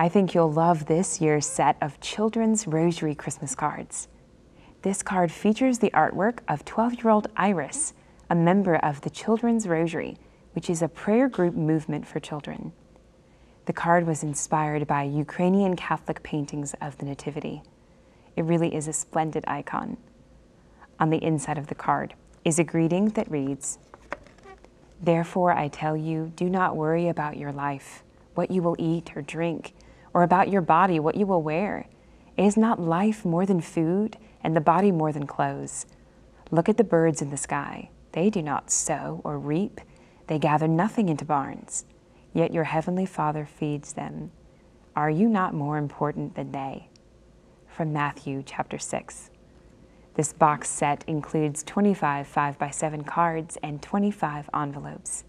I think you'll love this year's set of children's rosary Christmas cards. This card features the artwork of 12-year-old Iris, a member of the Children's Rosary, which is a prayer group movement for children. The card was inspired by Ukrainian Catholic paintings of the Nativity. It really is a splendid icon. On the inside of the card is a greeting that reads, Therefore I tell you, do not worry about your life, what you will eat or drink, or about your body, what you will wear? Is not life more than food, and the body more than clothes? Look at the birds in the sky. They do not sow or reap, they gather nothing into barns, yet your heavenly Father feeds them. Are you not more important than they? From Matthew chapter 6. This box set includes 25 5 by 7 cards and 25 envelopes.